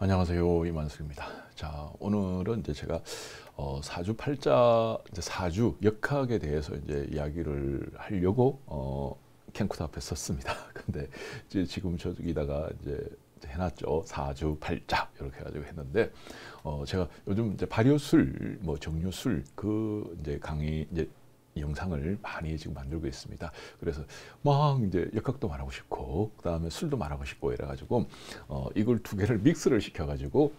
안녕하세요 이만석입니다. 자 오늘은 이제 제가 어, 사주 팔자 이제 사주 역학에 대해서 이제 이야기를 하려고 어, 캠코더 앞에 섰습니다. 근데 이제 지금 저기다가 이제 해놨죠 사주 팔자 이렇게 해가지고 했는데 어, 제가 요즘 이제 발효술 뭐 정류술 그 이제 강의 이제 영상을 많이 지금 만들고 있습니다. 그래서 막 이제 역학도 말하고 싶고 그다음에 술도 말하고 싶고 이래가지고 어, 이걸 두 개를 믹스를 시켜가지고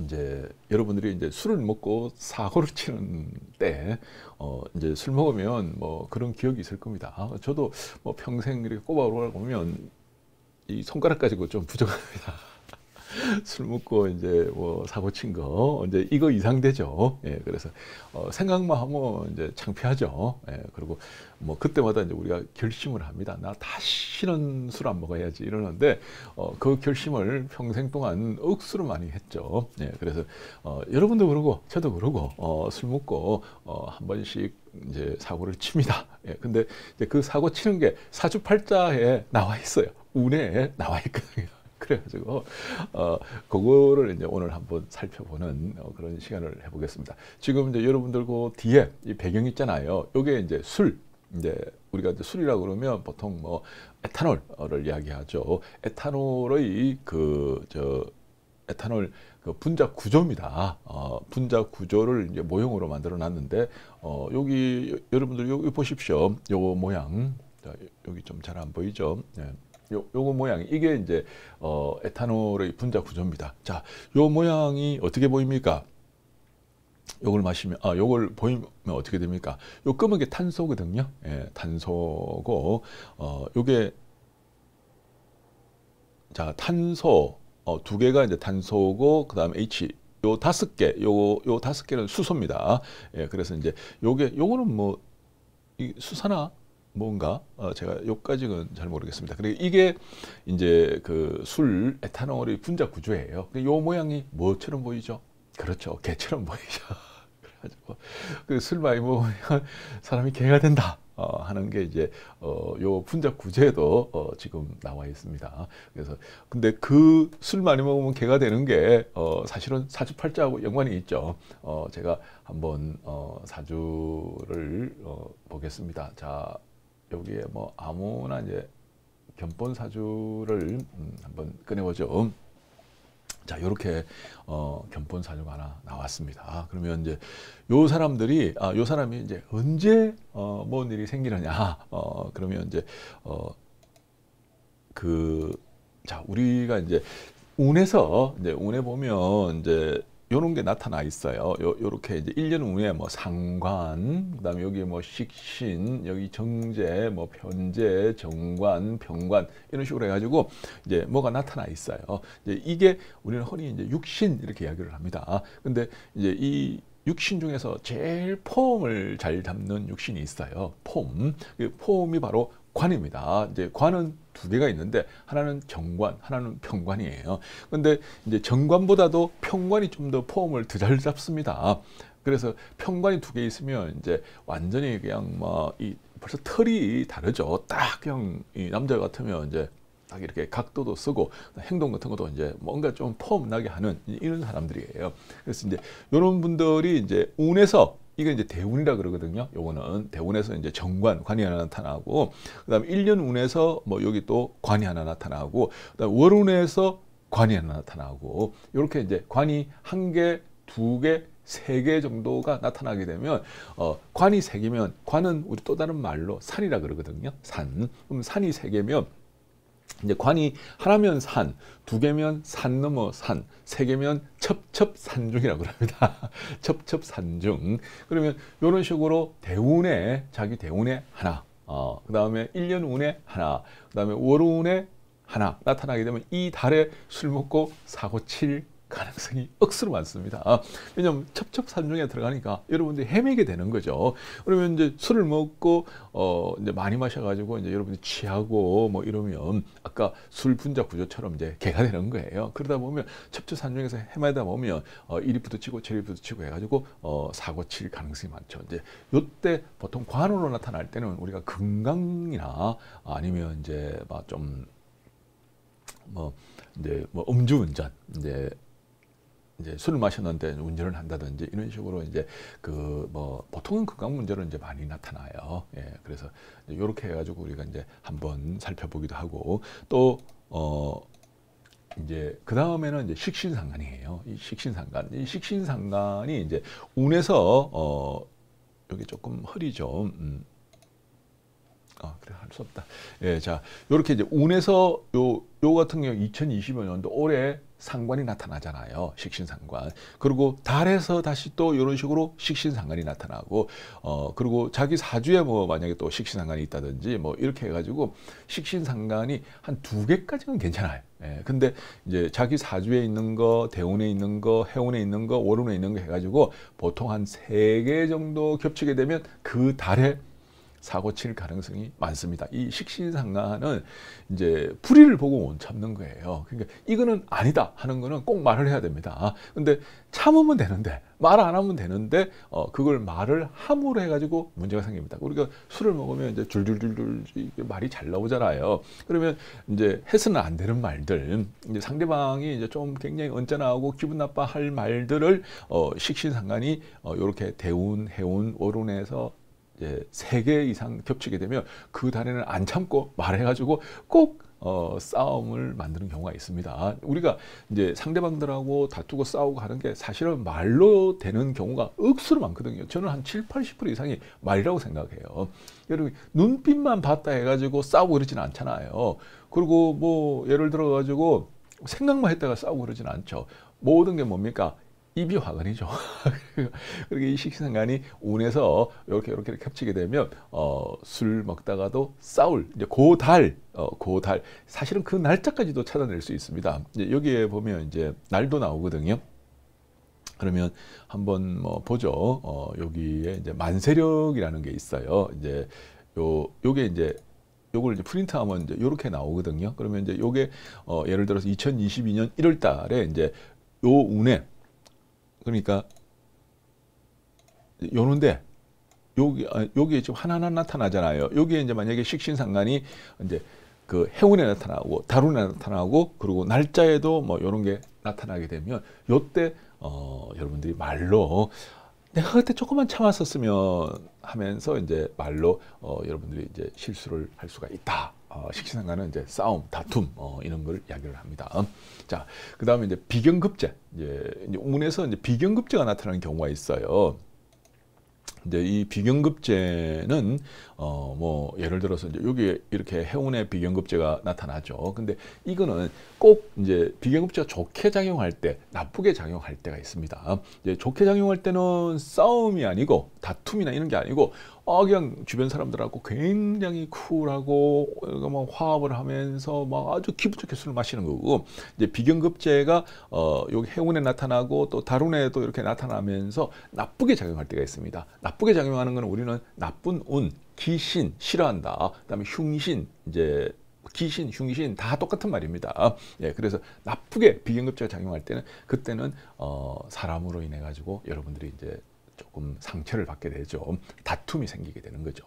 이제 여러분들이 이제 술을 먹고 사고를 치는 때, 어, 이제 술 먹으면 뭐 그런 기억이 있을 겁니다. 저도 뭐 평생 이렇게 꼬박 보면 이 손가락 가지고 좀 부족합니다. 술 먹고 이제 뭐 사고 친 거 이제 이거 이상 되죠. 예, 그래서 어, 생각만 하면 이제 창피하죠. 예, 그리고 뭐 그때마다 이제 우리가 결심을 합니다. 나 다시는 술 안 먹어야지 이러는데 어, 그 결심을 평생 동안 억수로 많이 했죠. 예, 그래서 어, 여러분도 그러고 저도 그러고 어, 술 먹고 어, 한 번씩 이제 사고를 칩니다. 예, 근데 이제 그 사고 치는 게 사주팔자에 나와 있어요. 운에 나와 있거든요. 그래가지고 어, 그거를 이제 오늘 한번 살펴보는 어, 그런 시간을 해보겠습니다. 지금 이제 여러분들 그 뒤에 이 배경 있잖아요. 요게 이제 술 이제 우리가 이제 술이라고 그러면 보통 뭐 에탄올을 이야기하죠. 에탄올의 그 저 에탄올 그 분자 구조입니다. 어, 분자 구조를 이제 모형으로 만들어 놨는데 어, 여기 여러분들 여기 보십시오. 요 모양 자, 여기 좀 잘 안 보이죠? 네. 요, 요거 모양이 이게 이제 어, 에탄올의 분자 구조입니다. 자, 요 모양이 어떻게 보입니까? 요걸 마시면 아 요걸 보이면 어떻게 됩니까? 요 검은 게 탄소거든요. 예, 탄소고 어 요게 자 탄소 어, 두 개가 이제 탄소고 그다음에 H 요 다섯 개요 요 다섯 개는 수소입니다. 예, 그래서 이제 요게 요거는 뭐 이 수산화 뭔가 어, 제가 요까지는 잘 모르겠습니다. 그리고 이게 이제 그 술 에탄올의 분자 구조예요. 요 모양이 뭐처럼 보이죠? 그렇죠. 개처럼 보이죠. 그래가지고 그 술 많이 먹으면 사람이 개가 된다. 어, 하는 게 이제 어, 요 분자 구제도 어, 지금 나와 있습니다. 그래서 근데 그 술 많이 먹으면 개가 되는 게 어, 사실은 사주팔자하고 연관이 있죠. 어, 제가 한번 어, 사주를 어, 보겠습니다. 자, 여기에 뭐 아무나 이제 견본 사주를 음, 한번 꺼내보죠. 음. 자, 요렇게 어, 견본 사주가 하나 나왔습니다. 아, 그러면 이제 요 사람들이 아, 요 사람이 이제 언제 어, 뭔 일이 생기느냐? 어, 그러면 이제 어, 그 자, 우리가 이제 운에서 이제 운에 보면 이제 요런 게 나타나 있어요. 요, 요렇게 이제 1년 후에 뭐 상관, 그 다음에 여기 뭐 식신, 여기 정제, 뭐 편제, 정관, 병관, 이런 식으로 해가지고 이제 뭐가 나타나 있어요. 이제 이게 우리는 흔히 이제 육신 이렇게 이야기를 합니다. 근데 이제 이 육신 중에서 제일 폼을 잘 잡는 육신이 있어요. 폼. 폼이 바로 관입니다. 이제 관은 두 개가 있는데 하나는 정관, 하나는 평관이에요. 근데 이제 정관보다도 평관이 좀 더 폼을 더 잘 잡습니다. 그래서 평관이 두 개 있으면 이제 완전히 그냥 뭐이 벌써 털이 다르죠. 딱 그냥 이 남자 같으면 이제 딱 이렇게 각도도 쓰고 행동 같은 것도 이제 뭔가 좀 폼 나게 하는 이런 사람들이에요. 그래서 이제 이런 분들이 이제 운에서 이게 이제 대운이라 그러거든요. 요거는 대운에서 이제 정관 관이 하나 나타나고 그다음에 일년 운에서 뭐 여기 또 관이 하나 나타나고 그다음 월운에서 관이 하나 나타나고 이렇게 이제 관이 한 개, 두 개, 세 개 정도가 나타나게 되면 어, 관이 세 개면 관은 우리 또 다른 말로 산이라 그러거든요. 산. 그럼 산이 세 개면 이제 관이 하나면 산, 두 개면 산 넘어 산, 세 개면 첩첩산중이라고 합니다. 첩첩산중. 그러면 이런 식으로 대운에 자기 대운에 하나, 어, 그 다음에 일년 운에 하나, 그 다음에 월운에 하나 나타나게 되면 이 달에 술 먹고 사고 칠 가능성이 억수로 많습니다. 아, 왜냐하면 첩첩산중에 들어가니까 여러분들이 헤매게 되는 거죠. 그러면 이제 술을 먹고 어 이제 많이 마셔가지고 이제 여러분들이 취하고 뭐 이러면 아까 술 분자 구조처럼 이제 개가 되는 거예요. 그러다 보면 첩첩산중에서 헤매다 보면 어, 이리 부딪히고 저리 부딪히고 해가지고 어, 사고 칠 가능성이 많죠. 이제 요때 보통 관으로 나타날 때는 우리가 건강이나 아니면 이제 막좀 뭐 이제 뭐 음주운전 이제 이제 술을 마셨는데 운전을 한다든지 이런 식으로 이제 그 뭐 보통은 건강 문제로 이제 많이 나타나요. 예, 그래서 이렇게 해가지고 우리가 이제 한번 살펴보기도 하고 또 어 이제 그 다음에는 이제 식신상관이에요이식신상관이식신상관이 이제 운에서 어 여기 조금 허리 좀 음, 아, 그래 할 수 없다. 예, 자, 요렇게 이제 운에서 요 요 같은 경우 2025년도 올해 상관이 나타나잖아요. 식신상관. 그리고 달에서 다시 또요런 식으로 식신상관이 나타나고, 어, 그리고 자기 사주에 뭐 만약에 또 식신상관이 있다든지 뭐 이렇게 해가지고 식신상관이 한 두 개까지는 괜찮아요. 예, 근데 이제 자기 사주에 있는 거, 대운에 있는 거, 해운에 있는 거, 월운에 있는 거 해가지고 보통 한 세 개 정도 겹치게 되면 그 달에 사고 칠 가능성이 많습니다. 이 식신상가는 이제 불의를 보고 못 참는 거예요. 그러니까 이거는 아니다 하는 거는 꼭 말을 해야 됩니다. 근데 참으면 되는데 말 안 하면 되는데 어, 그걸 말을 함으로 해가지고 문제가 생깁니다. 우리가 술을 먹으면 이제 줄줄줄줄 말이 잘 나오잖아요. 그러면 이제 해서는 안 되는 말들, 이제 상대방이 이제 좀 굉장히 언짢아하고 기분 나빠할 말들을 어, 식신상관이 어, 이렇게 대운, 해운, 오론에서 예, 3개 이상 겹치게 되면 그 단에는 안 참고 말해가지고 꼭 어, 싸움을 만드는 경우가 있습니다. 우리가 이제 상대방들하고 다투고 싸우고 하는 게 사실은 말로 되는 경우가 억수로 많거든요. 저는 한 7, 80% 이상이 말이라고 생각해요. 여러분 눈빛만 봤다 해가지고 싸우고 그러지는 않잖아요. 그리고 뭐 예를 들어가지고 생각만 했다가 싸우고 그러지는 않죠. 모든 게 뭡니까? 입이화근이죠 그렇게 그러니까 이 식생간이 운에서 이렇게 이렇게 겹치게 되면 어, 술 먹다가도 싸울 이제 고달 어, 고달 사실은 그 날짜까지도 찾아낼 수 있습니다. 여기에 보면 이제 날도 나오거든요. 그러면 한번 뭐 보죠. 어, 여기에 이제 만세력이라는 게 있어요. 이제 요 요게 이제 요걸 이제 프린트하면 이제 요렇게 나오거든요. 그러면 이제 요게 어, 예를 들어서 2022년 1월 달에 이제 요 운에 그러니까 요는데 여기 아, 여기에 지금 하나하나 나타나잖아요. 여기에 이제 만약에 식신상간이 이제 그 해운에 나타나고 다룬에 나타나고 그리고 날짜에도 뭐 이런 게 나타나게 되면 요때 어 여러분들이 말로 내가 그때 조금만 참았었으면 하면서 이제 말로 어 여러분들이 이제 실수를 할 수가 있다. 어, 식신상간는 이제 싸움, 다툼 어, 이런 걸 이야기를 합니다. 자, 그 다음에 이제 비경급제. 이제, 이제 운에서 이제 비경급제가 나타나는 경우가 있어요. 이제 이 비경급제는 어뭐 예를 들어서 이제 여기 이렇게 해운의 비경급제가 나타나죠. 근데 이거는 꼭 이제 비경급제가 좋게 작용할 때 나쁘게 작용할 때가 있습니다. 이제 좋게 작용할 때는 싸움이 아니고 다툼이나 이런 게 아니고 어 그냥 주변 사람들하고 굉장히 쿨하고 막 어, 뭐 화합을 하면서 막 아주 기분 좋게 술을 마시는 거고 이제 비경급제가 어 여기 해운에 나타나고 또 다룬에도 이렇게 나타나면서 나쁘게 작용할 때가 있습니다. 나쁘게 작용하는 건 우리는 나쁜 운 기신 싫어한다. 그다음에 흉신 이제 기신, 흉신 다 똑같은 말입니다. 예, 그래서 나쁘게 비경급제가 작용할 때는 그때는 어, 사람으로 인해 가지고 여러분들이 이제 조금 상처를 받게 되죠. 다툼이 생기게 되는 거죠.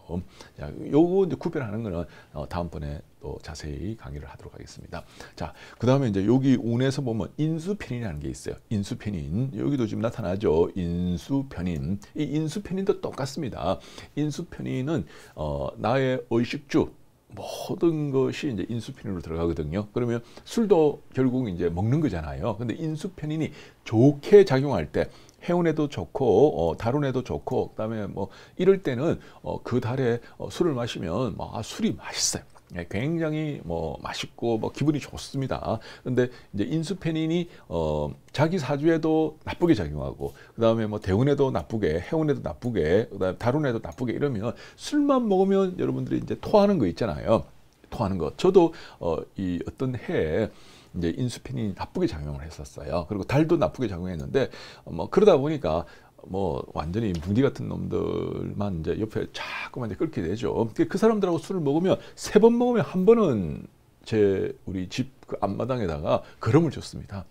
자, 요거 이제 구별하는 거는 어, 다음번에 또 자세히 강의를 하도록 하겠습니다. 자, 그 다음에 이제 여기 운에서 보면 인수편인이라는 게 있어요. 인수편인. 여기도 지금 나타나죠. 인수편인. 이 인수편인도 똑같습니다. 인수편인은 어, 나의 의식주, 모든 것이 이제 인수편인으로 들어가거든요. 그러면 술도 결국 이제 먹는 거잖아요. 근데 인수편인이 좋게 작용할 때 해운에도 좋고 어, 다룬에도 좋고 그다음에 뭐 이럴 때는 어, 그 달에 어, 술을 마시면 뭐, 아, 술이 맛있어요. 예, 굉장히 뭐 맛있고 뭐 기분이 좋습니다. 근데 이제 인수페닌이 어 자기 사주에도 나쁘게 작용하고 그다음에 뭐 대운에도 나쁘게 해운에도 나쁘게 그다음에 다룬에도 나쁘게 이러면 술만 먹으면 여러분들이 이제 토하는 거 있잖아요. 토하는 거. 저도 어이 어떤 해에 이제 인수핀이 나쁘게 작용을 했었어요. 그리고 달도 나쁘게 작용했는데 어, 뭐 그러다 보니까 뭐 완전히 무디 같은 놈들만 이제 옆에 자꾸만 이제 끌게 되죠. 그 사람들하고 술을 먹으면 세 번 먹으면 한 번은 제 우리 집 그 앞마당에다가 걸음을 줬습니다.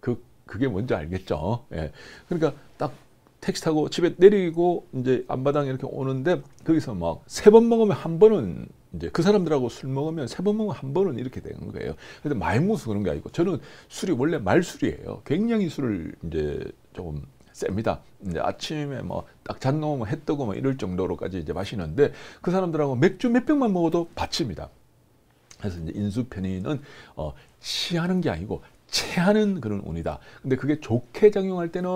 그 그게 뭔지 알겠죠. 예. 그러니까 딱 택시 타고 집에 내리고 이제 앞마당 이렇게 오는데 거기서 막 세 번 먹으면 한 번은 이제 그 사람들하고 술 먹으면 세 번 먹으면 한 번은 이렇게 되는 거예요. 근데 말무수 그런 게 아니고 저는 술이 원래 말술이에요. 굉장히 술을 이제 조금 셉니다. 이제 아침에 뭐 딱 잔놈 뭐, 뭐 해뜨고 뭐 이럴 정도로까지 이제 마시는데 그 사람들하고 맥주 몇 병만 먹어도 받칩니다. 그래서 이제 인수편의는 어, 취하는 게 아니고 체하는 그런 운이다. 근데 그게 좋게 작용할 때는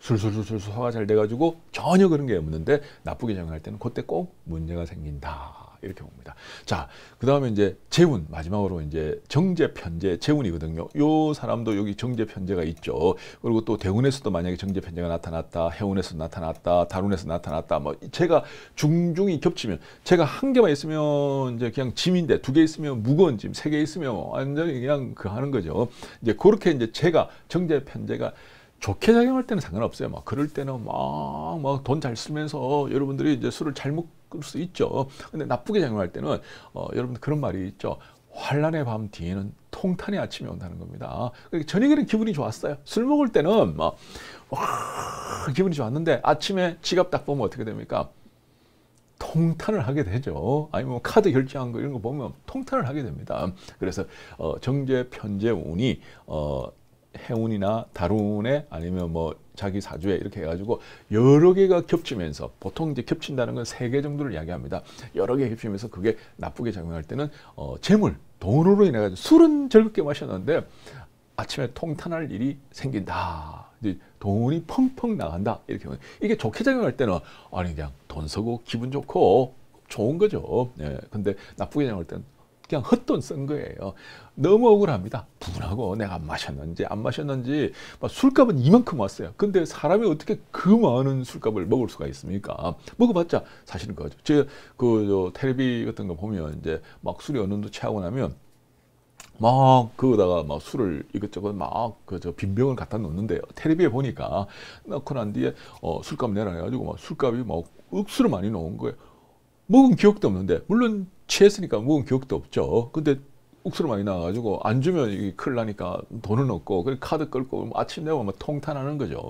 술술술술 소화가 잘 돼가지고 전혀 그런 게 없는데 나쁘게 작용할 때는 그때 꼭 문제가 생긴다. 이렇게 봅니다. 자, 그 다음에 이제 재운 마지막으로 이제 정재 편재 재운이거든요요 사람도 여기 정재 편재가 있죠. 그리고 또 대운에서도 만약에 정재 편재가 나타났다, 해운에서 나타났다, 다룬에서 나타났다, 뭐 제가 중중이 겹치면 제가 한 개만 있으면 이제 그냥 짐인데 두 개 있으면 무거운 짐, 세 개 있으면 완전히 그냥 그 하는 거죠. 이제 그렇게 이제 제가 정재 편재가 좋게 작용할 때는 상관없어요. 막 그럴 때는 막 돈 잘 쓰면서 여러분들이 이제 술을 잘 먹. 바꿀 수 있죠. 근데 나쁘게 작용할 때는 어, 여러분 그런 말이 있죠. 환란의 밤 뒤에는 통탄의 아침이 온다는 겁니다. 그러니까 저녁에는 기분이 좋았어요. 술 먹을 때는 막 와, 기분이 좋았는데 아침에 지갑 딱 보면 어떻게 됩니까? 통탄을 하게 되죠. 아니면 뭐 카드 결제한 거 이런 거 보면 통탄을 하게 됩니다. 그래서 어, 정제, 편제 운이 어, 해운이나 다룬에 아니면 뭐 자기 사주에 이렇게 해가지고 여러 개가 겹치면서 보통 이제 겹친다는 건 세 개 정도를 이야기합니다. 여러 개 겹치면서 그게 나쁘게 작용할 때는 어, 재물, 돈으로 인해가지고 술은 즐겁게 마셨는데 아침에 통탄할 일이 생긴다. 돈이 펑펑 나간다. 이렇게 이게 좋게 작용할 때는 아니 그냥 돈 쓰고 기분 좋고 좋은 거죠. 예. 근데 나쁘게 작용할 때는 그냥 헛돈 쓴 거예요. 너무 억울합니다. 분하고 내가 안 마셨는지 안 마셨는지 술값은 이만큼 왔어요. 근데 사람이 어떻게 그 많은 술값을 먹을 수가 있습니까? 먹어봤자 사실은 그거죠. 제그 텔레비 같은 거 보면 이제 막 술이 어느 정도 취하고 나면 막 그거다가 막 술을 이것저것 막 그 저 빈병을 갖다 놓는데요. 텔레비에 보니까 넣고 난 뒤에 어 술값 내라 해가지고 막 술값이 막 억수로 많이 넣은 거예요. 먹은 기억도 없는데 물론 취했으니까 먹은 기억도 없죠. 근데 욱수로 많이 나와가지고 안 주면 이 큰일 나니까 돈은 없고 그 카드 끌고 아침 내고 막 통탄하는 거죠.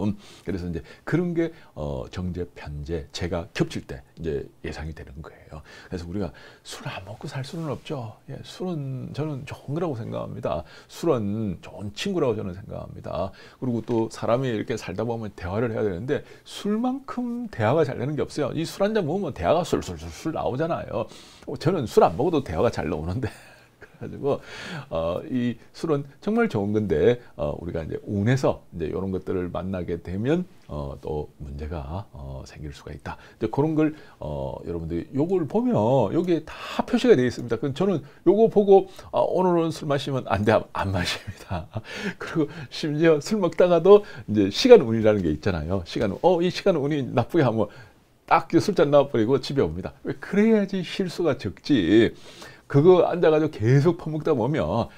그래서 이제 그런 게 어, 정제 편제 제가 겹칠 때 이제 예상이 되는 거예요. 그래서 우리가 술 안 먹고 살 수는 없죠. 예, 술은 저는 좋은 거라고 생각합니다. 술은 좋은 친구라고 저는 생각합니다. 그리고 또 사람이 이렇게 살다 보면 대화를 해야 되는데 술만큼 대화가 잘 되는 게 없어요. 이 술 한 잔 먹으면 대화가 술술술술 나오잖아요. 저는 술 안 먹어도 대화가 잘 나오는데. 그래가지고 어, 이 술은 정말 좋은 건데 어, 우리가 이제 운에서 이제 이런 것들을 만나게 되면 어, 또 문제가 어, 생길 수가 있다. 이제 그런 걸 어, 여러분들이 요걸 보면 여기에 다 표시가 되어 있습니다. 그 저는 요거 보고 아, 오늘은 술 마시면 안 돼, 안 마십니다. 그리고 심지어 술 먹다가도 이제 시간 운이라는 게 있잖아요. 시간 어, 이 시간 운이 나쁘게 하면 딱 술잔 놔버리고 집에 옵니다. 왜 그래야지 실수가 적지. 그거 앉아가지고 계속 퍼먹다 보면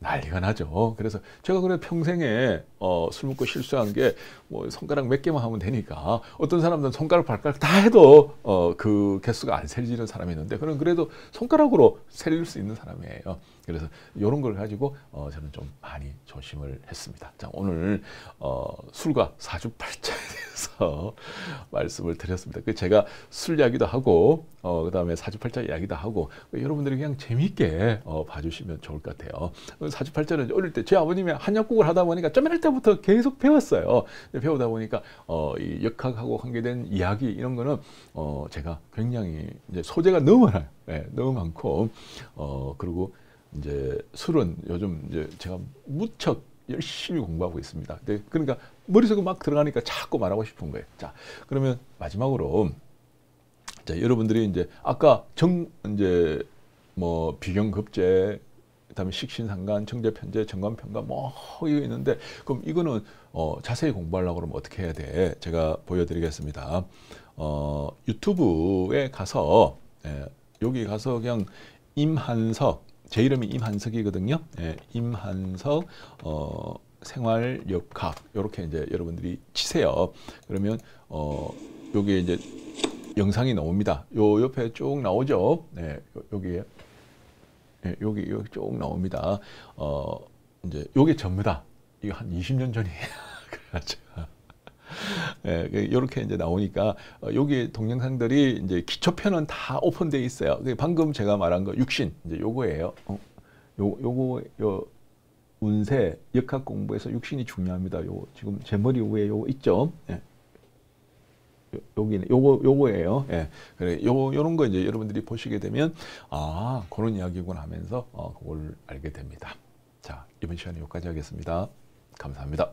난리가 나죠. 그래서 제가 그래 평생에 어, 술 먹고 실수한 게 뭐 손가락 몇 개만 하면 되니까 어떤 사람들은 손가락 발가락 다 해도 어, 그 개수가 안 세지는 사람이 있는데 그런 그래도 손가락으로 세릴 수 있는 사람이에요. 그래서 이런 걸 가지고 어, 저는 좀 많이 조심을 했습니다. 자 오늘 어, 술과 사주팔자에 대해서 말씀을 드렸습니다. 그 제가 술 이야기도 하고 어, 그다음에 사주팔자 이야기도 하고 그 여러분들이 그냥 재미있게 어, 봐주시면 좋을 것 같아요. 사주팔자는 어릴 때 제 아버님이 한약국을 하다 보니까 좀 이럴 때 때부터 계속 배웠어요. 배우다 보니까 어, 이 역학하고 관계된 이야기 이런 거는 어, 제가 굉장히 이제 소재가 너무 많아요. 네, 너무 많고 어, 그리고 이제 술은 요즘 이제 제가 무척 열심히 공부하고 있습니다. 네, 그러니까 머릿속에 막 들어가니까 자꾸 말하고 싶은 거예요. 자, 그러면 마지막으로 자, 여러분들이 이제 아까 정 이제 뭐 비경급제 그다음에 식신상관청재편제 정관평가 뭐 이거 있는데 그럼 이거는 어, 자세히 공부하려고 그러면 어떻게 해야 돼? 제가 보여드리겠습니다. 어, 유튜브에 가서 예, 여기 가서 그냥 임한석 제 이름이 임한석이거든요. 예, 임한석 어, 생활역학 이렇게 이제 여러분들이 치세요. 그러면 어, 여기 이제 영상이 나옵니다. 요 옆에 쭉 나오죠. 네, 요, 여기에. 여기 예, 여기 쭉 나옵니다. 어 이제 요게 전부다. 이거 한 20년 전이에요. 그렇죠. 예, 이렇게 그 이제 나오니까 여기 어, 동영상들이 이제 기초편은 다 오픈돼 있어요. 그 방금 제가 말한 거 육신 이제 요거예요. 어, 요 요거 요 운세 역학 공부에서 육신이 중요합니다. 요 지금 제 머리 위에 요 있죠. 예. 여기 요거 요거예요. 예. 그래 요 요런 거 이제 여러분들이 보시게 되면 아 그런 이야기구나 하면서 어, 그걸 알게 됩니다. 자 이번 시간에 여기까지 하겠습니다. 감사합니다.